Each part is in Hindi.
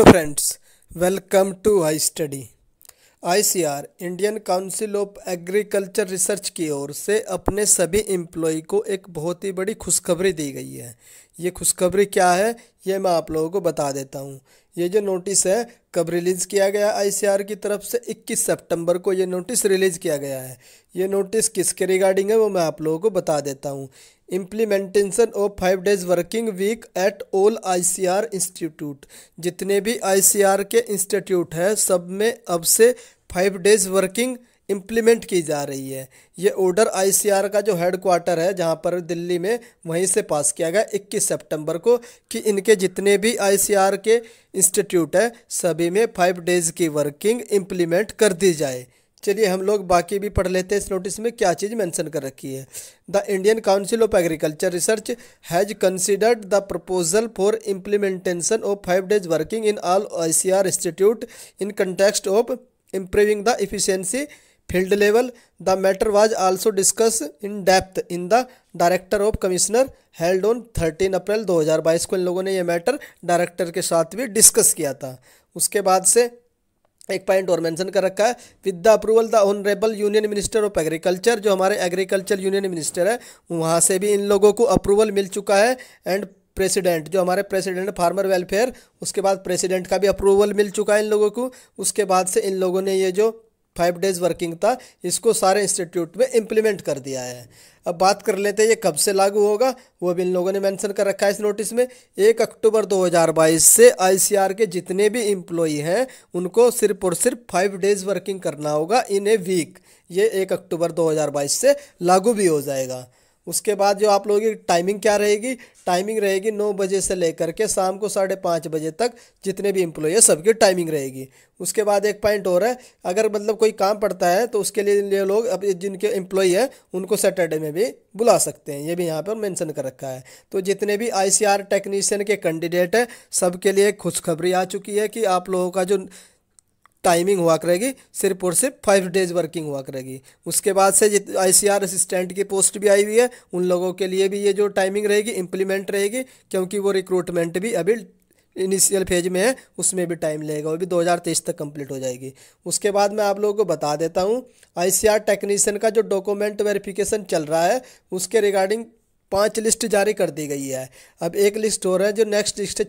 hello friends welcome to I study ICR Indian Council of Agriculture Research की ओर से अपने सभी एम्प्लॉय को एक बहुत ही बड़ी खुशखबरी दी गई है ये खुशखबरी क्या है ये मैं आप लोगों को बता देता हूँ ये जो नोटिस है कब रिलीज़ किया गया आई की तरफ से 21 सितंबर को ये नोटिस रिलीज़ किया गया है ये नोटिस किसके रिगार्डिंग है वो मैं आप लोगों को बता देता हूँ implementation of five days working week at all ICR institute जितने भी आईसीआर के इंस्टीट्यूट हैं सब में अब से फाइव डेज वर्किंग इम्प्लीमेंट की जा रही है ये ऑर्डर आईसीआर का जो हेड क्वार्टर है जहाँ पर दिल्ली में वहीं से पास किया गया 21 सितंबर को कि इनके जितने भी आईसीआर के इंस्टीट्यूट है सभी में फाइव डेज़ की वर्किंग इम्प्लीमेंट कर दी जाए चलिए हम लोग बाकी भी पढ़ लेते हैं इस नोटिस में क्या चीज़ मेंशन कर रखी है the Indian Council of Agriculture Research has considered the proposal for implementation of five days working in all I C R institute in context of improving the efficiency field level the matter was also discuss in depth in the director of commissioner held on thirteen April 2022 को इन लोगों ने यह मैटर डायरेक्टर के साथ भी डिस्कस किया था उसके बाद से एक पॉइंट और मेंशन कर रखा है with the approval the honourable union minister of agriculture जो हमारे एग्रीकल्चर यूनियन मिनिस्टर है वहाँ से भी इन लोगों को अप्रूवल मिल चुका है एंड प्रेसिडेंट जो हमारे प्रेसिडेंट फार्मर वेलफेयर उसके बाद प्रेसिडेंट का भी अप्रूवल मिल चुका है इन लोगों को उसके बाद से इन लोगों ने ये जो फाइव डेज वर्किंग था इसको सारे इंस्टीट्यूट में इम्प्लीमेंट कर दिया है अब बात कर लेते हैं ये कब से लागू होगा वो भी इन लोगों ने मेंशन कर रखा है इस नोटिस में एक अक्टूबर 2022 से आईसीआर के जितने भी इम्प्लॉई हैं उनको सिर्फ और सिर्फ फाइव डेज वर्किंग करना होगा इन ए वीक ये एक अक्टूबर 2022 से लागू भी हो जाएगा उसके बाद जो आप लोगों की टाइमिंग क्या रहेगी टाइमिंग रहेगी नौ बजे से लेकर के शाम को साढ़े पाँच बजे तक जितने भी इम्प्लॉय है सबकी टाइमिंग रहेगी उसके बाद एक पॉइंट और है अगर मतलब कोई काम पड़ता है तो उसके लिए लोग अब जिनके एम्प्लॉय है उनको सैटरडे में भी बुला सकते हैं ये भी यहाँ पर मैंसन कर रखा है तो जितने भी आर टेक्नीशियन के कैंडिडेट सब सबके लिए खुशखबरी आ चुकी है कि आप लोगों का जो टाइमिंग हुआ करेगी सिर्फ और सिर्फ फाइव डेज वर्किंग हुआ करेगी उसके बाद से आई सी आर असिस्टेंट की पोस्ट भी आई हुई है उन लोगों के लिए भी ये जो टाइमिंग रहेगी इम्प्लीमेंट रहेगी क्योंकि वो रिक्रूटमेंट भी अभी इनिशियल फेज में है उसमें भी टाइम लेगा वो भी 2023 तक कंप्लीट हो जाएगी उसके बाद मैं आप लोगों को बता देता हूँ आईसीआर टेक्नीशियन का जो डॉक्यूमेंट वेरिफिकेशन चल रहा है उसके रिगार्डिंग पांच लिस्ट जारी कर दी गई है अब एक लिस्ट हो रहा है जो नेक्स्ट लिस्ट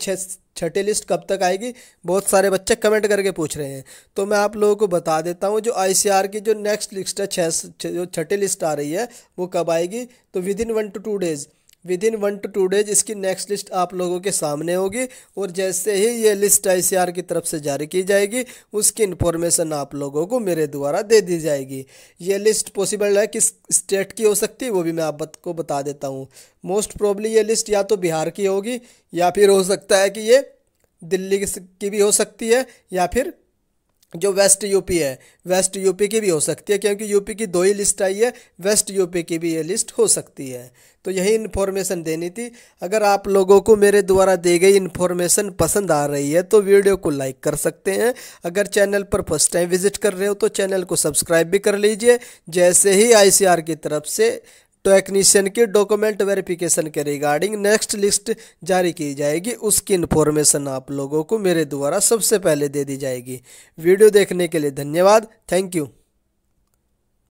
छठी लिस्ट कब तक आएगी बहुत सारे बच्चे कमेंट करके पूछ रहे हैं तो मैं आप लोगों को बता देता हूँ जो आईसीआर की जो नेक्स्ट लिस्ट है छः जो छठी लिस्ट आ रही है वो कब आएगी तो within one to two days within one to two days इसकी नेक्स्ट लिस्ट आप लोगों के सामने होगी और जैसे ही ये लिस्ट आईसीआर की तरफ से जारी की जाएगी उसकी इन्फॉर्मेशन आप लोगों को मेरे द्वारा दे दी जाएगी ये लिस्ट पॉसिबल है किस स्टेट की हो सकती है वो भी मैं आपको बता देता हूँ मोस्ट प्रॉब्ली ये लिस्ट या तो बिहार की होगी या फिर हो सकता है कि ये दिल्ली की भी हो सकती है या फिर जो वेस्ट यूपी है वेस्ट यूपी की भी हो सकती है क्योंकि यूपी की दो ही लिस्ट आई है वेस्ट यूपी की भी ये लिस्ट हो सकती है तो यही इन्फॉर्मेशन देनी थी अगर आप लोगों को मेरे द्वारा दी गई इन्फॉर्मेशन पसंद आ रही है तो वीडियो को लाइक कर सकते हैं अगर चैनल पर फर्स्ट टाइम विजिट कर रहे हो तो चैनल को सब्सक्राइब भी कर लीजिए जैसे ही आई की तरफ से टेक्नीशियन की डॉक्यूमेंट वेरिफिकेशन के रिगार्डिंग नेक्स्ट लिस्ट जारी की जाएगी उसकी इन्फॉर्मेशन आप लोगों को मेरे द्वारा सबसे पहले दे दी जाएगी वीडियो देखने के लिए धन्यवाद थैंक यू